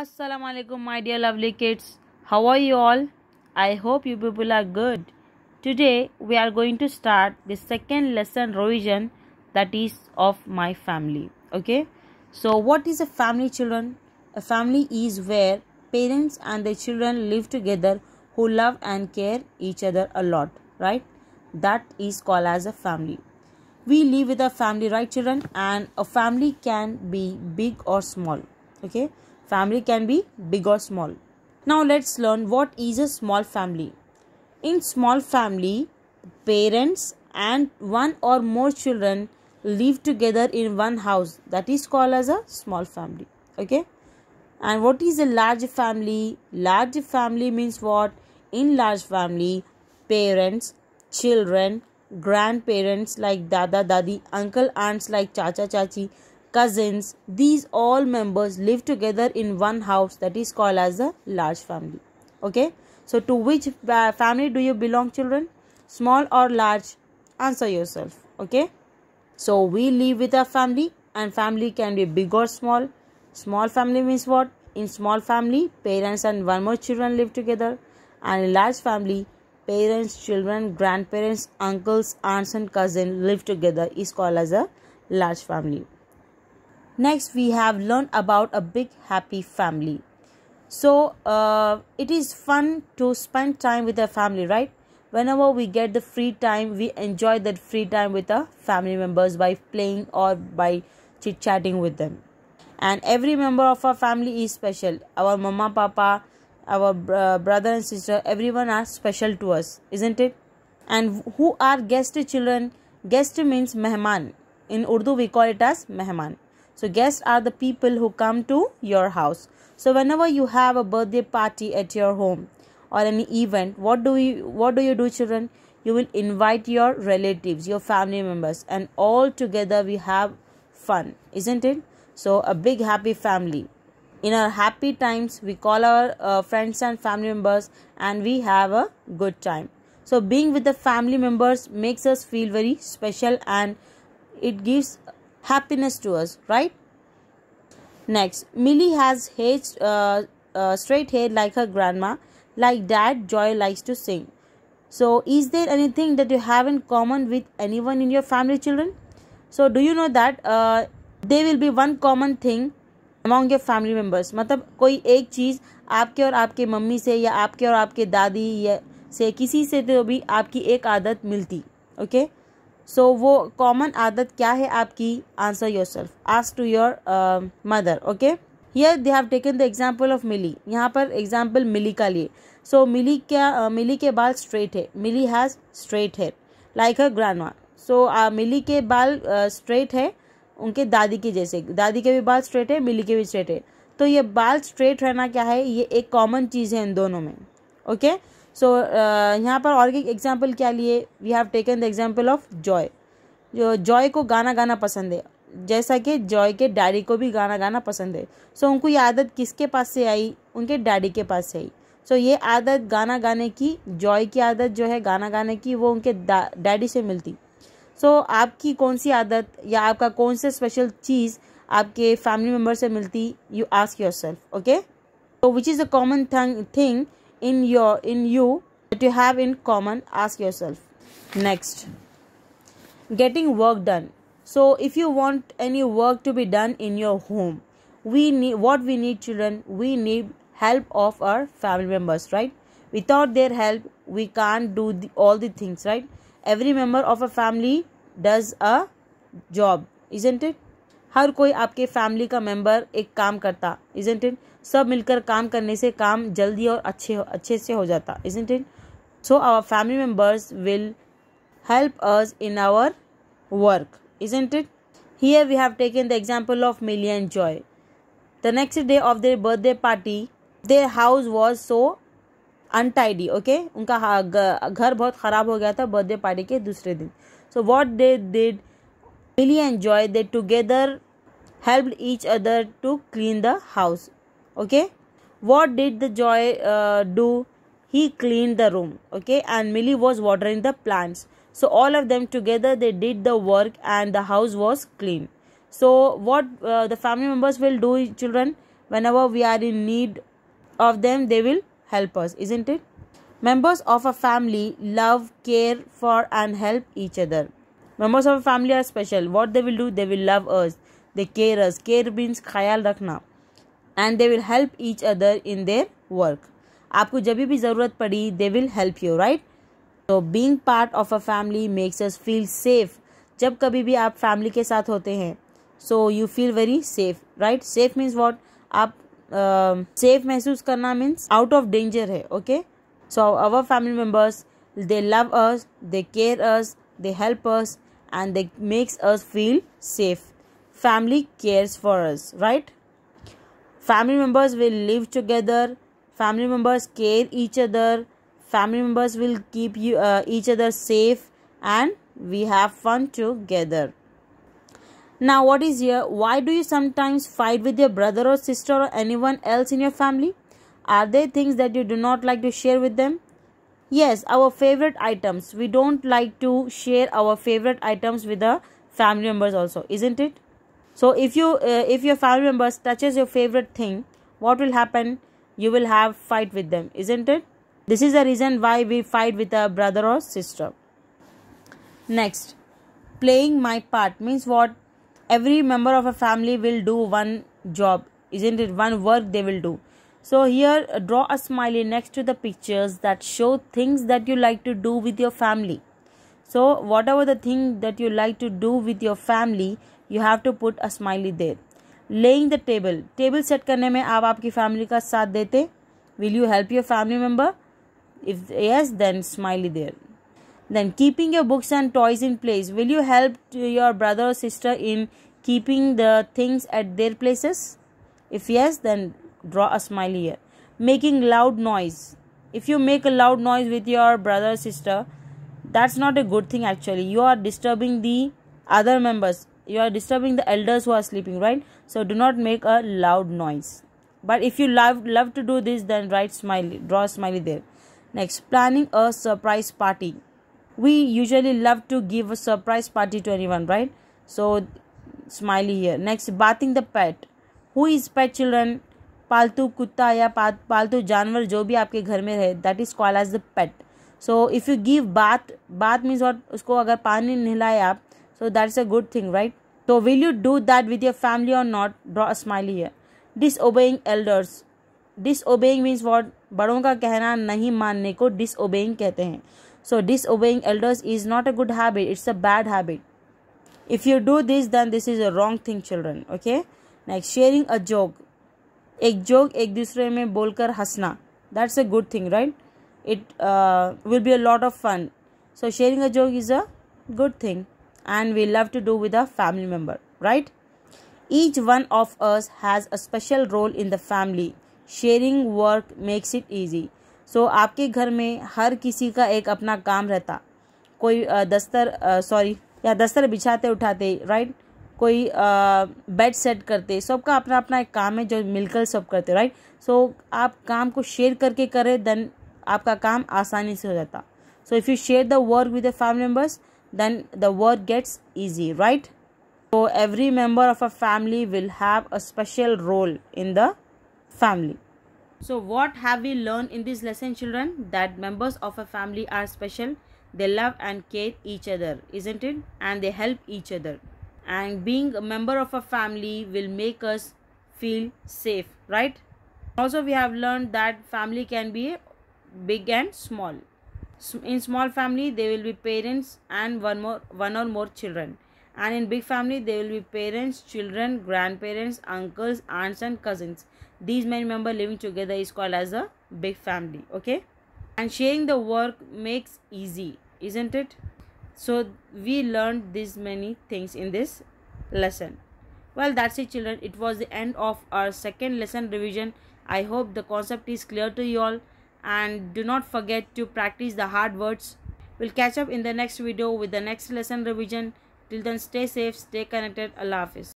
assalamu alaikum my dear lovely kids how are you all i hope you people are good today we are going to start the second lesson revision that is of my family okay so what is a family children a family is where parents and their children live together who love and care each other a lot right that is called as a family we live with a family right children and a family can be big or small okay Family can be big or small. Now let's learn what is a small family. In small family, parents and one or more children live together in one house. That is called as a small family. Okay. And what is a large family? Large family means what? In large family, parents, children, grandparents like dada, dadi, uncle, aunts like chacha, chachi, cousins, these all members live together in one house that is called as a large family. Okay, so to which family do you belong, children? Small or large? Answer yourself. Okay, so we live with a family, and family can be big or small. Small family means what? In small family, parents and one more children live together, and in large family, parents, children, grandparents, uncles, aunts, and cousins live together is called as a large family. Next, we have learned about a big happy family. So, uh, it is fun to spend time with a family, right? Whenever we get the free time, we enjoy that free time with our family members by playing or by chit chatting with them. And every member of our family is special. Our mama, papa, our uh, brother and sister, everyone are special to us, isn't it? And who are guest children? Guest means mehman. In Urdu, we call it as mehman. So guests are the people who come to your house. So whenever you have a birthday party at your home or any event, what do you what do you do children? You will invite your relatives, your family members and all together we have fun, isn't it? So a big happy family. In our happy times, we call our uh, friends and family members and we have a good time. So being with the family members makes us feel very special and it gives happiness to us right next milly has hair, uh, uh, straight hair like her grandma like dad joy likes to sing so is there anything that you have in common with anyone in your family children so do you know that uh, there will be one common thing among your family members matlab koi ek cheez aapke aur aapke mummy se ya aapke aur aapke dadi ya se kisi se to bhi aapki ek aadat milti okay? So so, वो common आदत क्या है आपकी answer yourself ask to your mother okay ये they have taken the example of Millie यहाँ पर example मिली का लिए सो so, मिली क्या uh, मिली के बाल स्ट्रेट है Millie has straight hair like a ग्रानवा सो मिली के बाल स्ट्रेट uh, है उनके दादी के जैसे दादी के भी बाल स्ट्रेट है मिली के भी स्ट्रेट है तो ये बाल स्ट्रेट रहना क्या है ये एक कॉमन चीज़ है इन दोनों में ओके okay? सो uh, यहाँ पर और एक एग्जाम्पल क्या लिए we have taken the example of Joy जो जॉय को गाना गाना पसंद है जैसा कि जॉय के डैडी को भी गाना गाना पसंद है सो so, उनको ये आदत किसके पास से आई उनके डैडी के पास से आई सो so, ये आदत गाना गाने की जॉय की आदत जो है गाना गाने की वो उनके डैडी से मिलती सो so, आपकी कौन सी आदत या आपका कौन सा स्पेशल चीज़ आपके फैमिली मेम्बर से मिलती you ask yourself okay तो which is a common thing in your in you that you have in common ask yourself next getting work done so if you want any work to be done in your home we need what we need children we need help of our family members right without their help we can't do the, all the things right every member of a family does a job isn't it हर कोई आपके family का member एक काम करता isn't it सब मिलकर काम करने से काम जल्दी और अच्छे अच्छे से हो जाता isn't it so our family members will help us in our work isn't it here we have taken the example of Millie and Joy the next day of their birthday party their house was so untidy okay उनका घर बहुत ख़राब हो गया था birthday party के दूसरे दिन so what they did Millie and Joy they together helped each other to clean the house. Okay, what did the Joy uh, do? He cleaned the room. Okay, and Millie was watering the plants. So all of them together they did the work and the house was clean. So what uh, the family members will do, children, whenever we are in need of them, they will help us, isn't it? Members of a family love, care for, and help each other. Members of family are special what they will do they will love us they care care care means ख्याल रखना and they will help each other in their work आपको जब भी ज़रूरत पड़ी they will help you right तो being part of a family makes us feel safe जब कभी भी आप फैमिली के साथ होते हैं so you feel very safe right safe means what आप सेफ um, uh, महसूस करना मीन्स आउट ऑफ डेंजर है okay so our family members they love us they care us they help us and they makes us feel safe family cares for us right family members will live together family members care each other family members will keep you uh, each other safe and we have fun together now what is here why do you sometimes fight with your brother or sister or anyone else in your family are there things that you do not like to share with them yes our favorite items we don't like to share our favorite items with the family members also isn't it so if you uh, if your family members touches your favorite thing what will happen you will have fight with them isn't it this is the reason why we fight with a brother or sister next playing my part means what every member of a family will do one job isn't it one work they will do so here uh, draw a smiley next to the pictures that show things that you like to do with your family so whatever the thing that you like to do with your family you have to put a smiley there laying the table table set करने में आप आपकी family का साथ देते will you help your family member if yes then smiley there then keeping your books and toys in place will you help your brother or sister in keeping the things at their places if yes then draw a smile here making loud noise if you make a loud noise with your brother sister that's not a good thing actually you are disturbing the other members you are disturbing the elders who are sleeping right so do not make a loud noise but if you love love to do this then write smiley draw smiley there next planning a surprise party we usually love to give a surprise party to anyone right so smiley here next bathing the pet who is pet children पालतू कुत्ता या पालतू जानवर जो भी आपके घर में रहे that is call as the pet so if you give बात बात मीन्स और उसको अगर पानी नहलाए आप so that is a good thing right तो will you do that with your family और नॉट ड्रॉ अ स्माइली है obeying elders disobeying means what बड़ों का कहना नहीं मानने को डिस ओबेइंग कहते हैं so obeying elders is not a good habit it's a bad habit if you do this then this is a wrong thing children okay next sharing a joke एक joke एक दूसरे में बोलकर हंसना that's a good thing right it will be a lot of fun so sharing a joke is a good thing and we love to do with a family member right each one of us has a special role in the family sharing work makes it easy so आपके घर में हर किसी का एक अपना काम रहता कोई uh, दस्तर सॉरी uh, या दस्तर बिछाते उठाते राइट कोई बेड सेट करते सबका अपना अपना एक काम है जो मिलकर सब करते राइट सो so, आप काम को शेयर करके करें देन आपका काम आसानी से हो जाता so if you share the work with the family members then the work gets easy right so every member of a family will have a special role in the family so what have we learn in this lesson children that members of a family are special they love and care each other is it and they help each other and being a member of a family will make us feel safe right also we have learned that family can be big and small in small family there will be parents and one more one or more children and in big family there will be parents children grandparents uncles aunts and cousins these many members living together is called as a big family okay and sharing the work makes easy isn't it so we learned these many things in this lesson well that's it children it was the end of our second lesson revision i hope the concept is clear to you all and do not forget to practice the hard words we'll catch up in the next video with the next lesson revision till then stay safe stay connected allah hafiz